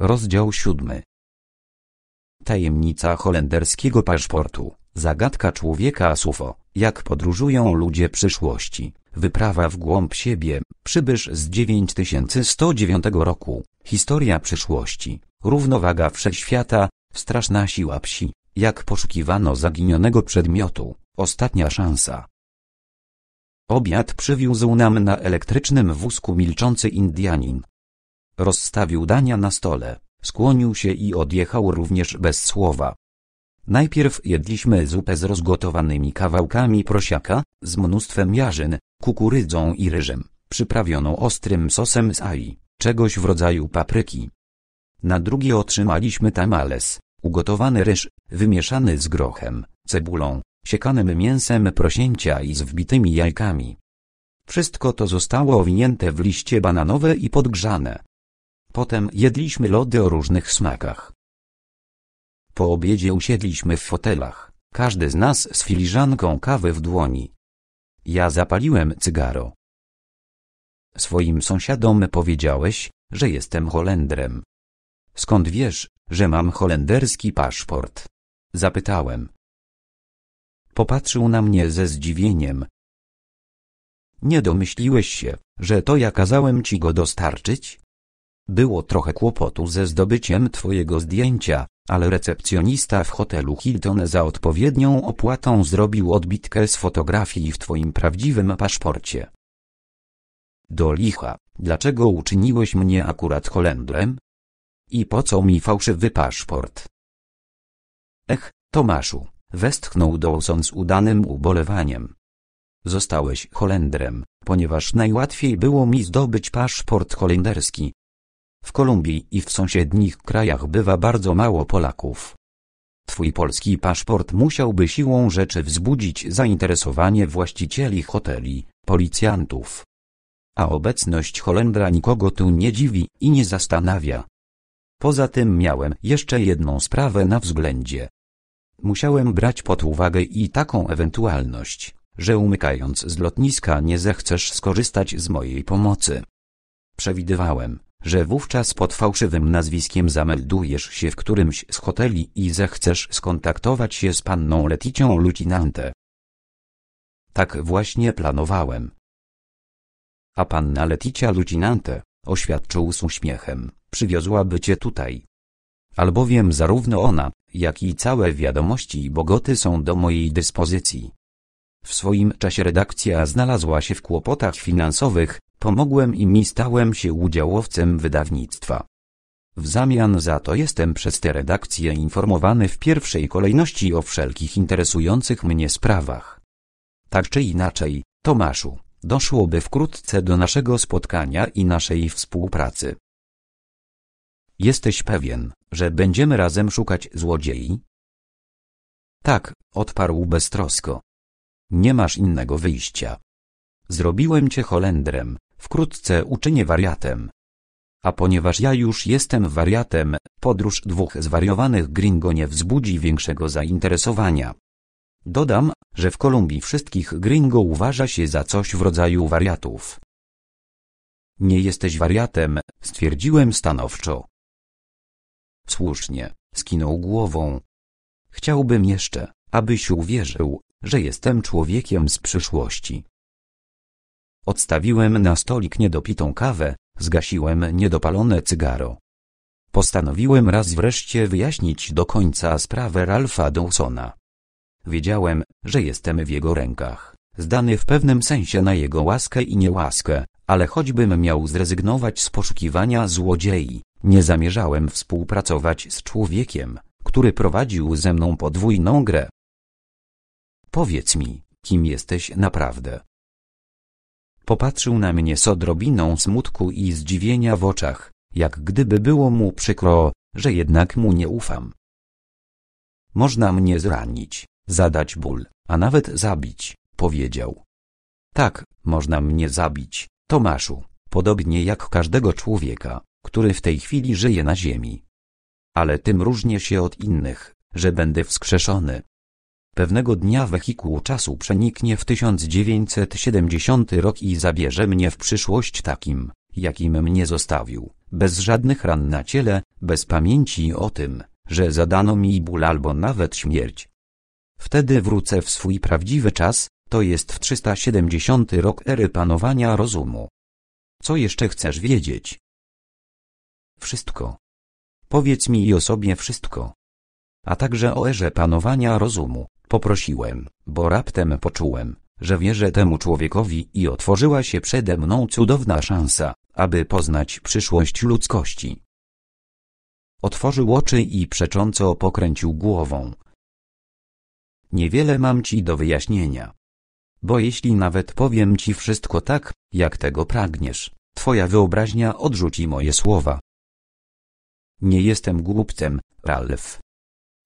Rozdział 7. Tajemnica holenderskiego paszportu. Zagadka człowieka sufo. Jak podróżują ludzie przyszłości. Wyprawa w głąb siebie. Przybysz z 9109 roku. Historia przyszłości. Równowaga wszechświata. Straszna siła psi. Jak poszukiwano zaginionego przedmiotu. Ostatnia szansa. Obiad przywiózł nam na elektrycznym wózku milczący Indianin. Rozstawił dania na stole, skłonił się i odjechał również bez słowa. Najpierw jedliśmy zupę z rozgotowanymi kawałkami prosiaka, z mnóstwem jarzyn, kukurydzą i ryżem, przyprawioną ostrym sosem z ai, czegoś w rodzaju papryki. Na drugi otrzymaliśmy tamales, ugotowany ryż, wymieszany z grochem, cebulą, siekanym mięsem prosięcia i z wbitymi jajkami. Wszystko to zostało owinięte w liście bananowe i podgrzane. Potem jedliśmy lody o różnych smakach. Po obiedzie usiedliśmy w fotelach, każdy z nas z filiżanką kawy w dłoni. Ja zapaliłem cygaro. Swoim sąsiadom powiedziałeś, że jestem Holendrem. Skąd wiesz, że mam holenderski paszport? Zapytałem. Popatrzył na mnie ze zdziwieniem. Nie domyśliłeś się, że to ja kazałem ci go dostarczyć? Było trochę kłopotu ze zdobyciem twojego zdjęcia, ale recepcjonista w hotelu Hilton za odpowiednią opłatą zrobił odbitkę z fotografii w twoim prawdziwym paszporcie. Do licha, dlaczego uczyniłeś mnie akurat Holendrem? I po co mi fałszywy paszport? Ech, Tomaszu, westchnął Dawson z udanym ubolewaniem. Zostałeś Holendrem, ponieważ najłatwiej było mi zdobyć paszport holenderski, w Kolumbii i w sąsiednich krajach bywa bardzo mało Polaków. Twój polski paszport musiałby siłą rzeczy wzbudzić zainteresowanie właścicieli hoteli, policjantów. A obecność Holendra nikogo tu nie dziwi i nie zastanawia. Poza tym miałem jeszcze jedną sprawę na względzie. Musiałem brać pod uwagę i taką ewentualność, że umykając z lotniska nie zechcesz skorzystać z mojej pomocy. Przewidywałem, że wówczas pod fałszywym nazwiskiem zameldujesz się w którymś z hoteli i zechcesz skontaktować się z panną Leticią Lucinante. Tak właśnie planowałem. A panna Leticia Lucinante, oświadczył z uśmiechem, przywiozłaby cię tutaj. Albowiem zarówno ona, jak i całe wiadomości i bogoty są do mojej dyspozycji. W swoim czasie redakcja znalazła się w kłopotach finansowych, Pomogłem im i stałem się udziałowcem wydawnictwa. W zamian za to jestem przez tę redakcję informowany w pierwszej kolejności o wszelkich interesujących mnie sprawach. Tak czy inaczej, Tomaszu, doszłoby wkrótce do naszego spotkania i naszej współpracy. Jesteś pewien, że będziemy razem szukać złodziei? Tak, odparł beztrosko. Nie masz innego wyjścia. Zrobiłem cię Holendrem, Wkrótce uczynię wariatem. A ponieważ ja już jestem wariatem, podróż dwóch zwariowanych gringo nie wzbudzi większego zainteresowania. Dodam, że w Kolumbii wszystkich gringo uważa się za coś w rodzaju wariatów. Nie jesteś wariatem, stwierdziłem stanowczo. Słusznie, skinął głową. Chciałbym jeszcze, abyś uwierzył, że jestem człowiekiem z przyszłości. Odstawiłem na stolik niedopitą kawę, zgasiłem niedopalone cygaro. Postanowiłem raz wreszcie wyjaśnić do końca sprawę Ralpha Dawsona. Wiedziałem, że jestem w jego rękach, zdany w pewnym sensie na jego łaskę i niełaskę, ale choćbym miał zrezygnować z poszukiwania złodziei, nie zamierzałem współpracować z człowiekiem, który prowadził ze mną podwójną grę. Powiedz mi, kim jesteś naprawdę? Popatrzył na mnie z odrobiną smutku i zdziwienia w oczach, jak gdyby było mu przykro, że jednak mu nie ufam. Można mnie zranić, zadać ból, a nawet zabić, powiedział. Tak, można mnie zabić, Tomaszu, podobnie jak każdego człowieka, który w tej chwili żyje na ziemi. Ale tym różnię się od innych, że będę wskrzeszony, Pewnego dnia wehikuł czasu przeniknie w 1970 rok i zabierze mnie w przyszłość takim, jakim mnie zostawił, bez żadnych ran na ciele, bez pamięci o tym, że zadano mi ból albo nawet śmierć. Wtedy wrócę w swój prawdziwy czas, to jest w 370 rok ery panowania rozumu. Co jeszcze chcesz wiedzieć? Wszystko. Powiedz mi o sobie wszystko a także o erze panowania rozumu. Poprosiłem, bo raptem poczułem, że wierzę temu człowiekowi i otworzyła się przede mną cudowna szansa, aby poznać przyszłość ludzkości. Otworzył oczy i przecząco pokręcił głową. Niewiele mam ci do wyjaśnienia. Bo jeśli nawet powiem ci wszystko tak, jak tego pragniesz, twoja wyobraźnia odrzuci moje słowa. Nie jestem głupcem, Ralf.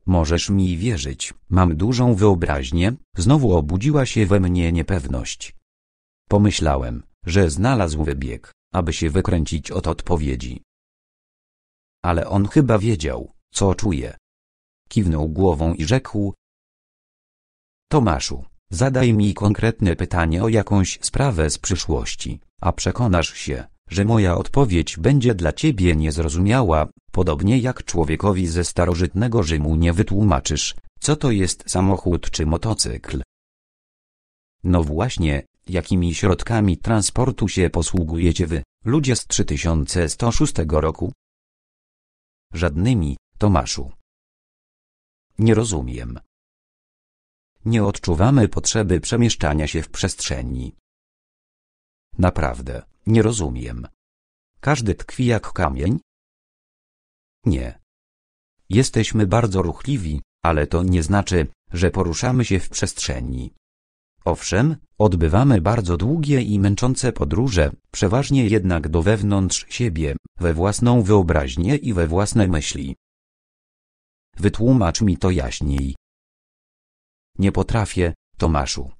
Możesz mi wierzyć, mam dużą wyobraźnię, znowu obudziła się we mnie niepewność. Pomyślałem, że znalazł wybieg, aby się wykręcić od odpowiedzi. Ale on chyba wiedział, co czuje. Kiwnął głową i rzekł: Tomaszu, zadaj mi konkretne pytanie o jakąś sprawę z przyszłości, a przekonasz się, że moja odpowiedź będzie dla ciebie niezrozumiała, podobnie jak człowiekowi ze starożytnego Rzymu nie wytłumaczysz, co to jest samochód czy motocykl. No właśnie, jakimi środkami transportu się posługujecie wy, ludzie z 3106 roku? Żadnymi, Tomaszu. Nie rozumiem. Nie odczuwamy potrzeby przemieszczania się w przestrzeni. Naprawdę. Nie rozumiem. Każdy tkwi jak kamień? Nie. Jesteśmy bardzo ruchliwi, ale to nie znaczy, że poruszamy się w przestrzeni. Owszem, odbywamy bardzo długie i męczące podróże, przeważnie jednak do wewnątrz siebie, we własną wyobraźnię i we własne myśli. Wytłumacz mi to jaśniej. Nie potrafię, Tomaszu.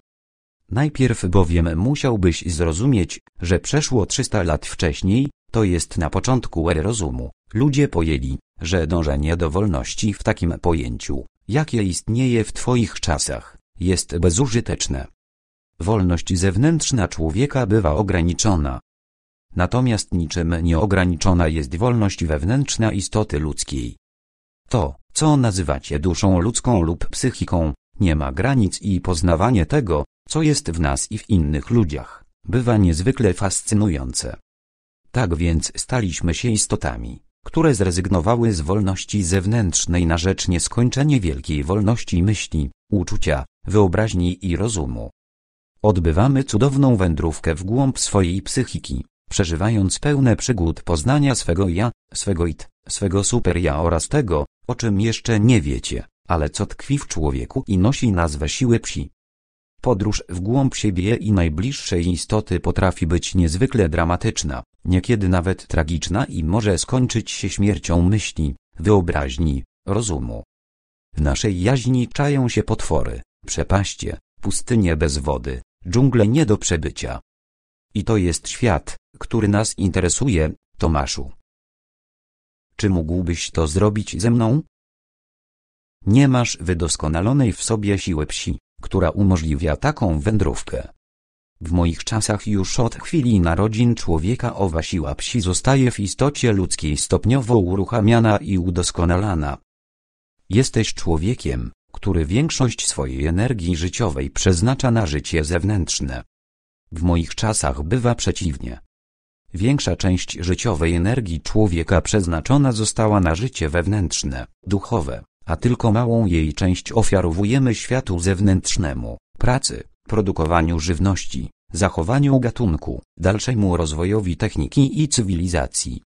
Najpierw bowiem musiałbyś zrozumieć, że przeszło 300 lat wcześniej, to jest na początku ery rozumu, ludzie pojęli, że dążenie do wolności w takim pojęciu, jakie istnieje w Twoich czasach, jest bezużyteczne. Wolność zewnętrzna człowieka bywa ograniczona. Natomiast niczym nieograniczona jest wolność wewnętrzna istoty ludzkiej. To, co nazywacie duszą ludzką lub psychiką, nie ma granic i poznawanie tego, co jest w nas i w innych ludziach, bywa niezwykle fascynujące. Tak więc staliśmy się istotami, które zrezygnowały z wolności zewnętrznej na rzecz nieskończenie wielkiej wolności myśli, uczucia, wyobraźni i rozumu. Odbywamy cudowną wędrówkę w głąb swojej psychiki, przeżywając pełne przygód poznania swego ja, swego it, swego superja oraz tego, o czym jeszcze nie wiecie, ale co tkwi w człowieku i nosi nazwę siły psi. Podróż w głąb siebie i najbliższej istoty potrafi być niezwykle dramatyczna, niekiedy nawet tragiczna i może skończyć się śmiercią myśli, wyobraźni, rozumu. W naszej jaźni czają się potwory, przepaście, pustynie bez wody, dżungle nie do przebycia. I to jest świat, który nas interesuje, Tomaszu. Czy mógłbyś to zrobić ze mną? Nie masz wydoskonalonej w sobie siły psi, która umożliwia taką wędrówkę. W moich czasach już od chwili narodzin człowieka owa siła psi zostaje w istocie ludzkiej stopniowo uruchamiana i udoskonalana. Jesteś człowiekiem, który większość swojej energii życiowej przeznacza na życie zewnętrzne. W moich czasach bywa przeciwnie. Większa część życiowej energii człowieka przeznaczona została na życie wewnętrzne, duchowe a tylko małą jej część ofiarowujemy światu zewnętrznemu, pracy, produkowaniu żywności, zachowaniu gatunku, dalszemu rozwojowi techniki i cywilizacji.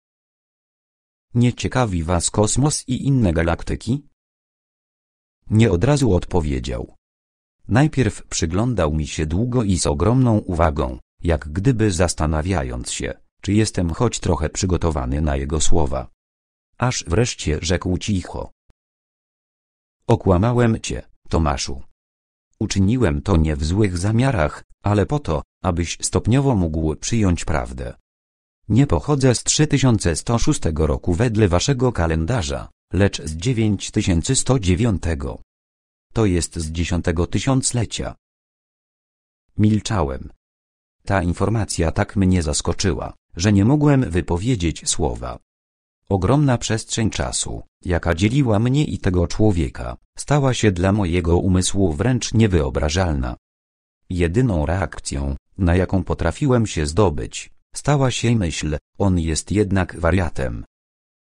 Nie ciekawi was kosmos i inne galaktyki? Nie od razu odpowiedział. Najpierw przyglądał mi się długo i z ogromną uwagą, jak gdyby zastanawiając się, czy jestem choć trochę przygotowany na jego słowa. Aż wreszcie rzekł cicho. Okłamałem cię, Tomaszu. Uczyniłem to nie w złych zamiarach, ale po to, abyś stopniowo mógł przyjąć prawdę. Nie pochodzę z 3106 roku wedle waszego kalendarza, lecz z 9109. To jest z dziesiątego tysiąclecia. Milczałem. Ta informacja tak mnie zaskoczyła, że nie mogłem wypowiedzieć słowa. Ogromna przestrzeń czasu, jaka dzieliła mnie i tego człowieka, stała się dla mojego umysłu wręcz niewyobrażalna. Jedyną reakcją, na jaką potrafiłem się zdobyć, stała się myśl, on jest jednak wariatem.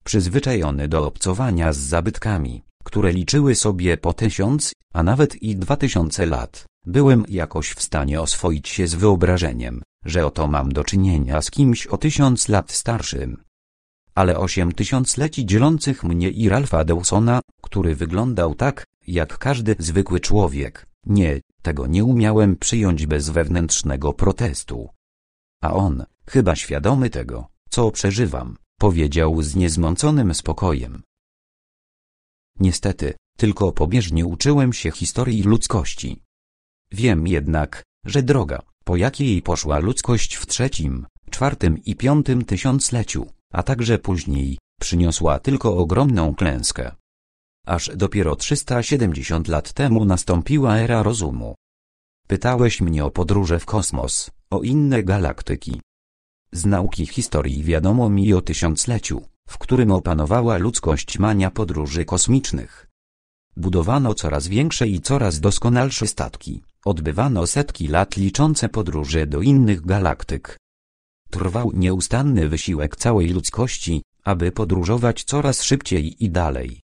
Przyzwyczajony do obcowania z zabytkami, które liczyły sobie po tysiąc, a nawet i dwa tysiące lat, byłem jakoś w stanie oswoić się z wyobrażeniem, że oto mam do czynienia z kimś o tysiąc lat starszym ale osiem tysiącleci dzielących mnie i Ralfa Dawsona, który wyglądał tak, jak każdy zwykły człowiek. Nie, tego nie umiałem przyjąć bez wewnętrznego protestu. A on, chyba świadomy tego, co przeżywam, powiedział z niezmąconym spokojem. Niestety, tylko pobieżnie uczyłem się historii ludzkości. Wiem jednak, że droga, po jakiej poszła ludzkość w trzecim, czwartym i piątym tysiącleciu, a także później, przyniosła tylko ogromną klęskę. Aż dopiero 370 lat temu nastąpiła era rozumu. Pytałeś mnie o podróże w kosmos, o inne galaktyki. Z nauki historii wiadomo mi o tysiącleciu, w którym opanowała ludzkość mania podróży kosmicznych. Budowano coraz większe i coraz doskonalsze statki, odbywano setki lat liczące podróże do innych galaktyk, Trwał nieustanny wysiłek całej ludzkości, aby podróżować coraz szybciej i dalej.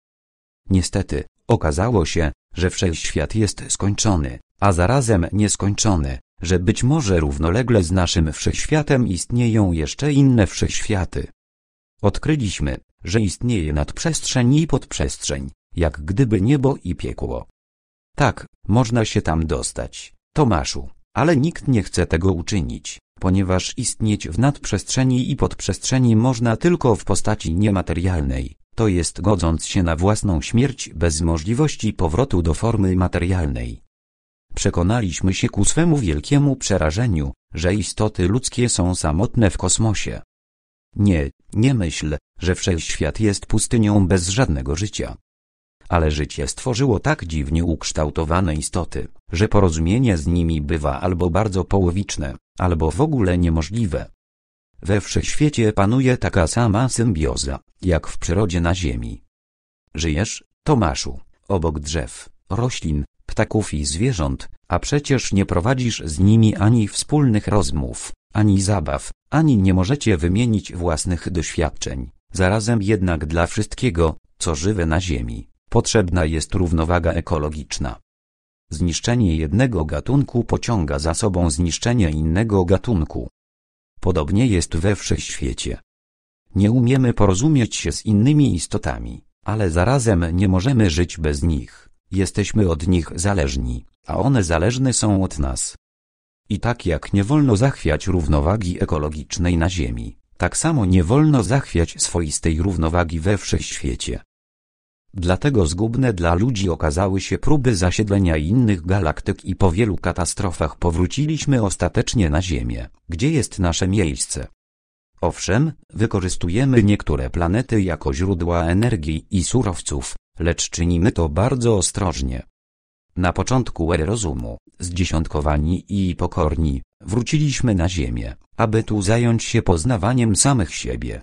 Niestety, okazało się, że wszechświat jest skończony, a zarazem nieskończony, że być może równolegle z naszym wszechświatem istnieją jeszcze inne wszechświaty. Odkryliśmy, że istnieje nadprzestrzeń i podprzestrzeń, jak gdyby niebo i piekło. Tak, można się tam dostać, Tomaszu, ale nikt nie chce tego uczynić. Ponieważ istnieć w nadprzestrzeni i podprzestrzeni można tylko w postaci niematerialnej, to jest godząc się na własną śmierć bez możliwości powrotu do formy materialnej. Przekonaliśmy się ku swemu wielkiemu przerażeniu, że istoty ludzkie są samotne w kosmosie. Nie, nie myśl, że wszechświat jest pustynią bez żadnego życia. Ale życie stworzyło tak dziwnie ukształtowane istoty, że porozumienie z nimi bywa albo bardzo połowiczne, albo w ogóle niemożliwe. We wszechświecie panuje taka sama symbioza, jak w przyrodzie na Ziemi. Żyjesz, Tomaszu, obok drzew, roślin, ptaków i zwierząt, a przecież nie prowadzisz z nimi ani wspólnych rozmów, ani zabaw, ani nie możecie wymienić własnych doświadczeń. Zarazem jednak dla wszystkiego, co żywe na Ziemi, potrzebna jest równowaga ekologiczna, Zniszczenie jednego gatunku pociąga za sobą zniszczenie innego gatunku. Podobnie jest we wszechświecie. Nie umiemy porozumieć się z innymi istotami, ale zarazem nie możemy żyć bez nich. Jesteśmy od nich zależni, a one zależne są od nas. I tak jak nie wolno zachwiać równowagi ekologicznej na Ziemi, tak samo nie wolno zachwiać swoistej równowagi we wszechświecie. Dlatego zgubne dla ludzi okazały się próby zasiedlenia innych galaktyk i po wielu katastrofach powróciliśmy ostatecznie na Ziemię, gdzie jest nasze miejsce. Owszem, wykorzystujemy niektóre planety jako źródła energii i surowców, lecz czynimy to bardzo ostrożnie. Na początku ery rozumu, zdziesiątkowani i pokorni, wróciliśmy na Ziemię, aby tu zająć się poznawaniem samych siebie,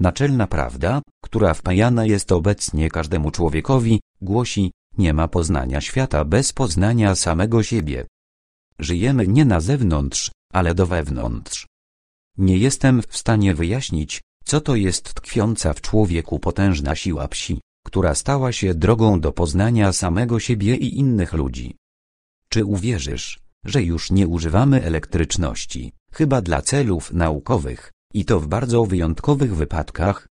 Naczelna prawda, która wpajana jest obecnie każdemu człowiekowi, głosi, nie ma poznania świata bez poznania samego siebie. Żyjemy nie na zewnątrz, ale do wewnątrz. Nie jestem w stanie wyjaśnić, co to jest tkwiąca w człowieku potężna siła psi, która stała się drogą do poznania samego siebie i innych ludzi. Czy uwierzysz, że już nie używamy elektryczności, chyba dla celów naukowych, i to w bardzo wyjątkowych wypadkach.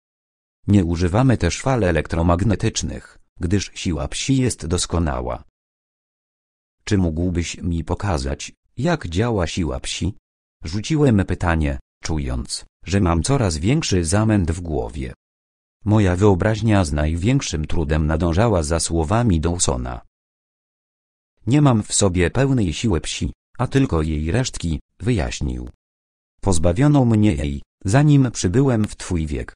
Nie używamy też fal elektromagnetycznych, gdyż siła psi jest doskonała. Czy mógłbyś mi pokazać, jak działa siła psi? Rzuciłem pytanie, czując, że mam coraz większy zamęt w głowie. Moja wyobraźnia z największym trudem nadążała za słowami Dawsona. Nie mam w sobie pełnej siły psi, a tylko jej resztki, wyjaśnił. Pozbawiono mnie jej, zanim przybyłem w Twój wiek.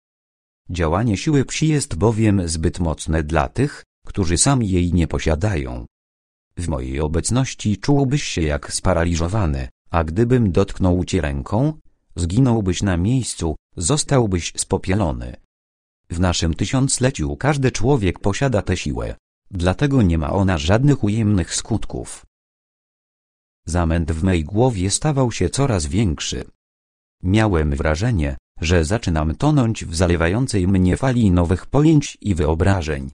Działanie siły psi jest bowiem zbyt mocne dla tych, którzy sami jej nie posiadają. W mojej obecności czułbyś się jak sparaliżowany, a gdybym dotknął Cię ręką, zginąłbyś na miejscu, zostałbyś spopielony. W naszym tysiącleciu każdy człowiek posiada tę siłę, dlatego nie ma ona żadnych ujemnych skutków. Zamęt w mej głowie stawał się coraz większy. Miałem wrażenie, że zaczynam tonąć w zalewającej mnie fali nowych pojęć i wyobrażeń.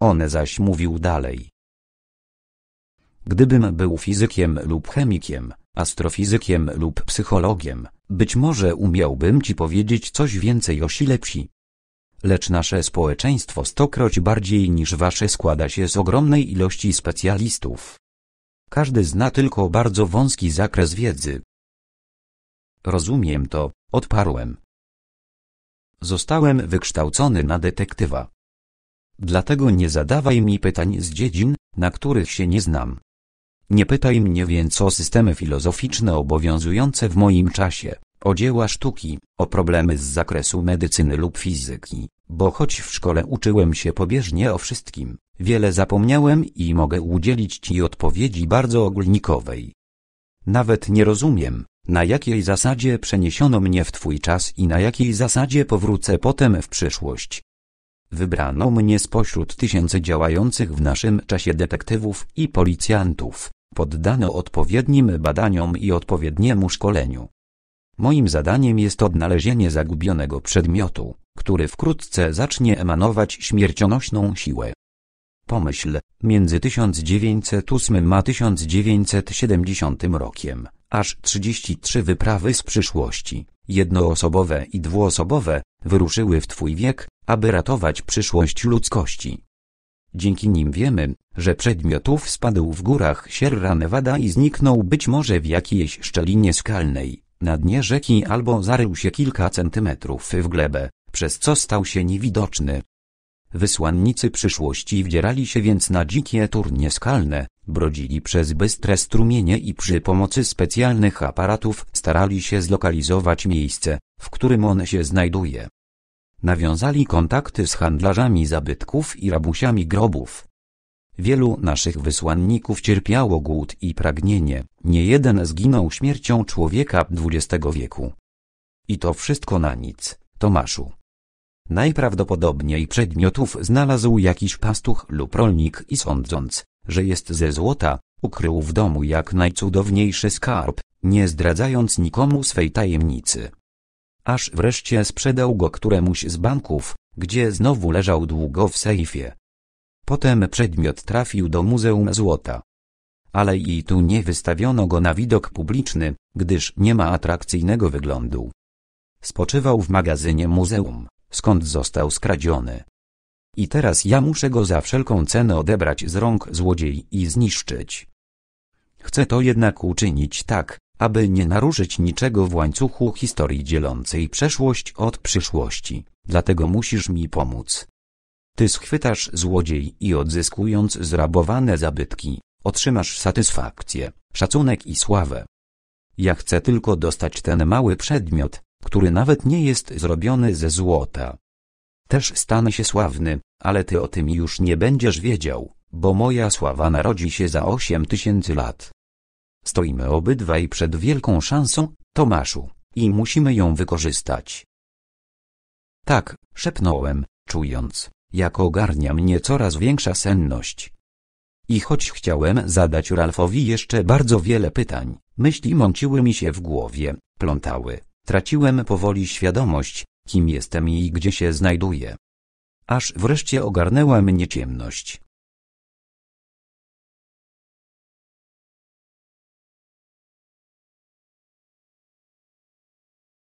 On zaś mówił dalej. Gdybym był fizykiem lub chemikiem, astrofizykiem lub psychologiem, być może umiałbym ci powiedzieć coś więcej o sile psi. Lecz nasze społeczeństwo stokroć bardziej niż wasze składa się z ogromnej ilości specjalistów. Każdy zna tylko bardzo wąski zakres wiedzy, Rozumiem to, odparłem. Zostałem wykształcony na detektywa. Dlatego nie zadawaj mi pytań z dziedzin, na których się nie znam. Nie pytaj mnie więc o systemy filozoficzne obowiązujące w moim czasie, o dzieła sztuki, o problemy z zakresu medycyny lub fizyki, bo choć w szkole uczyłem się pobieżnie o wszystkim, wiele zapomniałem i mogę udzielić Ci odpowiedzi bardzo ogólnikowej. Nawet nie rozumiem, na jakiej zasadzie przeniesiono mnie w Twój czas i na jakiej zasadzie powrócę potem w przyszłość? Wybrano mnie spośród tysięcy działających w naszym czasie detektywów i policjantów, poddano odpowiednim badaniom i odpowiedniemu szkoleniu. Moim zadaniem jest odnalezienie zagubionego przedmiotu, który wkrótce zacznie emanować śmiercionośną siłę. Pomyśl, między 1908 a 1970 rokiem aż 33 wyprawy z przyszłości, jednoosobowe i dwuosobowe, wyruszyły w Twój wiek, aby ratować przyszłość ludzkości. Dzięki nim wiemy, że przedmiotów spadł w górach Sierra Nevada i zniknął być może w jakiejś szczelinie skalnej, na dnie rzeki albo zarył się kilka centymetrów w glebę, przez co stał się niewidoczny. Wysłannicy przyszłości wdzierali się więc na dzikie turnie skalne, brodzili przez bystre strumienie i przy pomocy specjalnych aparatów starali się zlokalizować miejsce, w którym on się znajduje. Nawiązali kontakty z handlarzami zabytków i rabusiami grobów. Wielu naszych wysłanników cierpiało głód i pragnienie, niejeden zginął śmiercią człowieka XX wieku. I to wszystko na nic, Tomaszu. Najprawdopodobniej przedmiotów znalazł jakiś pastuch lub rolnik i sądząc, że jest ze złota, ukrył w domu jak najcudowniejszy skarb, nie zdradzając nikomu swej tajemnicy. Aż wreszcie sprzedał go któremuś z banków, gdzie znowu leżał długo w sejfie. Potem przedmiot trafił do Muzeum Złota. Ale i tu nie wystawiono go na widok publiczny, gdyż nie ma atrakcyjnego wyglądu. Spoczywał w magazynie muzeum, skąd został skradziony. I teraz ja muszę go za wszelką cenę odebrać z rąk złodziei i zniszczyć. Chcę to jednak uczynić tak, aby nie naruszyć niczego w łańcuchu historii dzielącej przeszłość od przyszłości, dlatego musisz mi pomóc. Ty schwytasz złodziej i odzyskując zrabowane zabytki, otrzymasz satysfakcję, szacunek i sławę. Ja chcę tylko dostać ten mały przedmiot, który nawet nie jest zrobiony ze złota. Też stanę się sławny, ale ty o tym już nie będziesz wiedział, bo moja sława narodzi się za osiem tysięcy lat. Stoimy obydwaj przed wielką szansą, Tomaszu, i musimy ją wykorzystać. Tak, szepnąłem, czując, jak ogarnia mnie coraz większa senność. I choć chciałem zadać Ralfowi jeszcze bardzo wiele pytań, myśli mąciły mi się w głowie, plątały. Traciłem powoli świadomość, kim jestem i gdzie się znajduję. Aż wreszcie ogarnęła mnie ciemność.